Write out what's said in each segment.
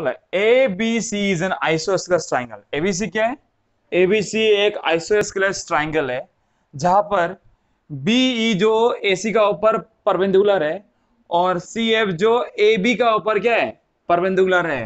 बोला A B C is an isosceles triangle ABC क्या है एबीसी एक आइसोस्केलेस ट्राइंगल है जहां पर बी ई e जो ए सी का ऊपर परपेंडिकुलर है और सी एफ जो ए बी का ऊपर क्या है परपेंडिकुलर है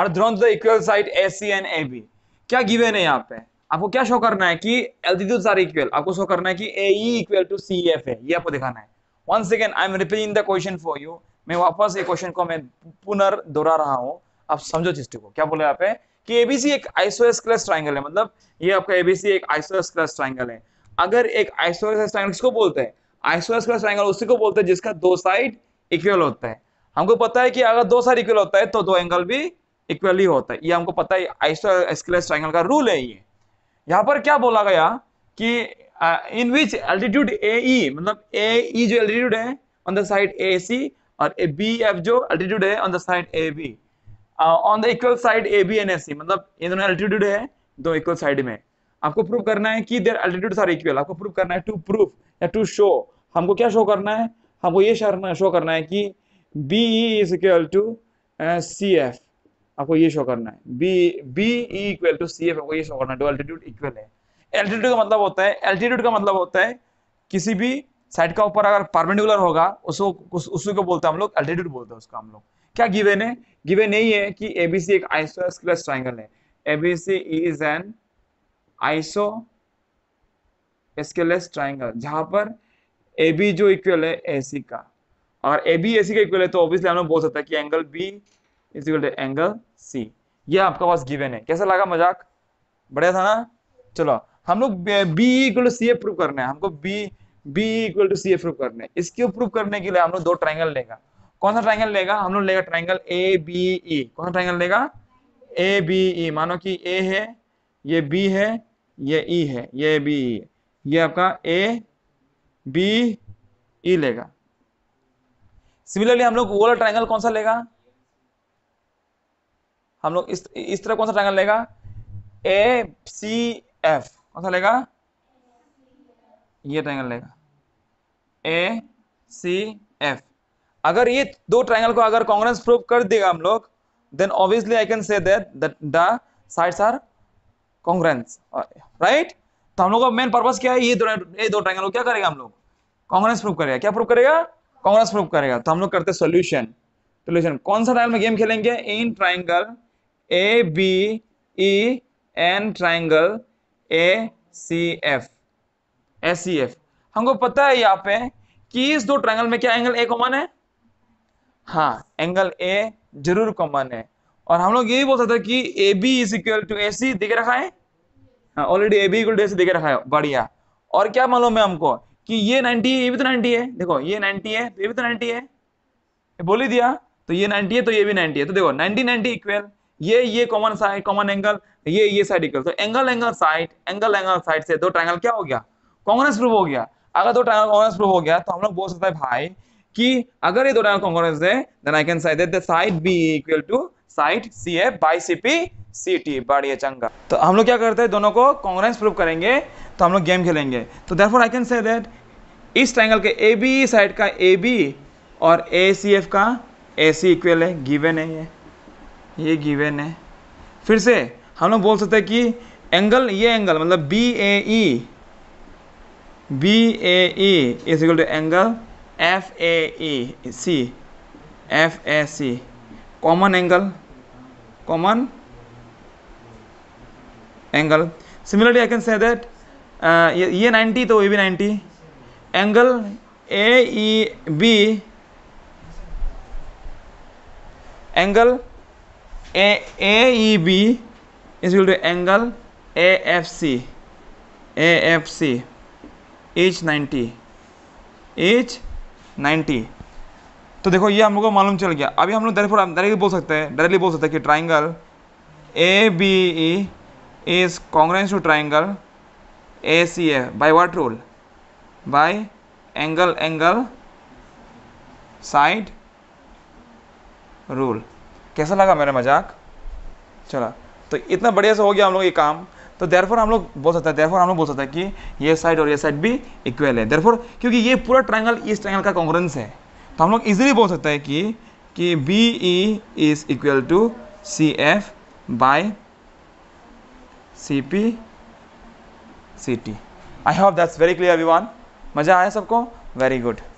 are drawn the equal side A C and A B क्या गिवन है यहाँ पे आपको क्या शो करना है कि एल्टीट्यूड्स आर इक्वल आपको शो करना है कि A E equal to C F है ये आपको दिखाना है one second I am repeating the question for you मैं वापस ये क्वेश्चन को मैं पुनर्दोहरा रहा हूँ आप समझो चीज को क्या बोला आप कि एबीसी एक आइसोएस क्लस ट्राइंगल है मतलब ये आपका एबीसी एक आइसोएस क्लस ट्राइंगल है अगर एक आइसोएस ट्राइंगल किसको बोलते हैं आइसोएस क्लस ट्राइंगल उसी को बोलते हैं जिसका दो साइड इक्वल होता है हमको पता है कि अगर दो साइड इक्वल होता है तो दो एंगल भी इक्वल ही होता है ये हमको पता है आइसोएस क्लस ट्राइंगल का रूल है ये यहाँ पर क्या बोला गया कि इन विच एल्टीट्यूड ए मतलब ए e जो एल्टीट्यूड है on the side A C और ए बी एफ जो एल्टीट्यूड है on the side A B on the equal side A B and F C मतलब ये दोनों एल्टीट्यूड है दो इक्वल साइड में आपको प्रूव करना है कि देर एल्टीट्यूड आर इक्वल आपको प्रूव करना है टू प्रूफ या टू शो हमको क्या शो करना है हमको ये शो करना है कि B is equal to C F आपको ये शो करना है B B equal to C F आपको ये शो करना है टू एल्टीट्यूड इक्वल है एल्टीट्यूड का मतलब होता है एल्टीट्यूड का मतलब होता है किसी भी साइड का ऊपर अगर परमेंडिकुलर होगा उसको उस, उसी बोलते हैं हम लोग अल्टीट्यूड बोलते हैं उसका हम लोग क्या गिवेन है गिवेन यही है कि एबीसी एक आइसोस्केलस ट्राइंगल है ABC is an isosceles triangle जहां पर ए बी जो इक्वल है ए सी का और ए बी ए सी का इक्वल है तो ऑब्वियसली हम लोग बोल सकते हैं कि angle B is equal to angle C ये आपका पास गिवेन है कैसा लगा मजाक बढ़िया था ना चलो हम लोग B equal to C prove करना है हमको B B equal to C A prove करने इसके प्रूव करने के लिए हम लोग दो ट्राइंगल लेगा कौन सा ट्राइंगल लेगा हम लोग लेगा ट्राइंगल ए बी ई कौन सा ट्राइंगल लेगा ए बी ई मानो कि ए है ये बी है ये ई e है ये बी ई e ये आपका ए बी ई लेगा सिमिलरली हम लोग वो वाला ट्राइंगल कौन सा लेगा हम लोग इस इस तरह कौन सा ट्राइंगल लेगा ए सी एफ कौन सा लेगा ये ट्राइंगल रहेगा ए सी एफ अगर ये दो ट्राइंगल को अगर कांग्रेस प्रूव कर देगा हम लोग then obviously I can say that the sides are congruent right तो हम लोग का मेन पर्पज क्या है ये दो ये दो ट्राइंगल क्या करेगा हम लोग कांग्रेस प्रूव करेगा क्या प्रूव करेगा कांग्रेस प्रूव करेगा तो हम लोग करते सोल्यूशन सोल्यूशन कौन सा ट्राइंगल में गेम खेलेंगे in triangle A B E and triangle A C F S e हमको पता है यहाँ पे कि इस दो ट्रायंगल में क्या एंगल ए कॉमन है हाँ एंगल ए जरूर कॉमन है और हम लोग यही बोल सकते हैं कि A B is equal to A C दिख रखा है already A B equal to A C दिख रखा है बढ़िया और क्या मालूम है हमको कि ये 90 है ये भी तो 90 है देखो ये 90 है ये भी तो 90 है बोल ही दिया तो ये 90 है तो ये भी 90 है तो देखो 90 90 इक्वल ये ये कॉमन साइड कॉमन एंगल ये ये साइड इक्वल तो angle angle side angle angle side से दो ट्रायंगल क्या हो गया कांग्रेस प्रूव हो गया अगर दो टाइम कांग्रेस प्रूव हो गया तो हम लोग बोल सकते हैं भाई कि अगर ये दो टाइम कांग्रेस है then I can say that the side B equal to side C A by C P C T बढ़िया चंगा तो हम लोग क्या करते हैं दोनों को कांग्रेस प्रूव करेंगे तो हम लोग गेम खेलेंगे तो therefore I can say that इस ट्रायंगल के ए बी साइड का ए बी और ए सी एफ का ए सी इक्वल है गिवन है ये ये गिवन है फिर से हम लोग बोल सकते हैं कि एंगल ये एंगल मतलब B A E B A is equal to angle F A C F A C common angle common angle similarly I can say that ये नाइन्टी तो ये भी ninety angle A E B angle A A B is equal to angle A F C A F C H ninety H ninety तो देखो ये हम लोग को मालूम चल गया अभी हम लोग डायरेक्ट डायरेक्टली बोल सकते हैं डायरेक्टली बोल सकते हैं कि triangle A B E is congruence to triangle A C A by what rule by angle angle side rule कैसा लगा मेरा मजाक चला तो इतना बढ़िया से हो गया हम लोग ये काम तो देरफोर हम लोग बोल सकते हैं देरफोर हम लोग बोल सकते हैं कि ये साइड और ये साइड भी इक्वल है देरफोर क्योंकि ये पूरा ट्राइंगल इस ट्राइंगल का कॉन्ग्रेंस है तो हम लोग इजिली बोल सकते हैं कि कि B E is equal to C F by C P C T I hope that's very clear everyone मज़ा आया सबको वेरी गुड